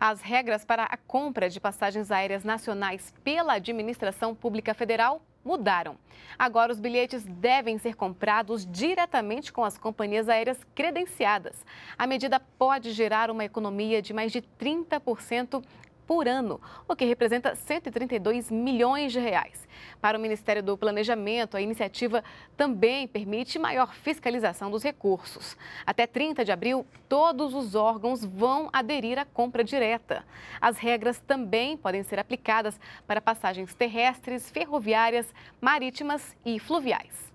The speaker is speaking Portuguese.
As regras para a compra de passagens aéreas nacionais pela Administração Pública Federal mudaram. Agora, os bilhetes devem ser comprados diretamente com as companhias aéreas credenciadas. A medida pode gerar uma economia de mais de 30% por ano, o que representa 132 milhões de reais. Para o Ministério do Planejamento, a iniciativa também permite maior fiscalização dos recursos. Até 30 de abril, todos os órgãos vão aderir à compra direta. As regras também podem ser aplicadas para passagens terrestres, ferroviárias, marítimas e fluviais.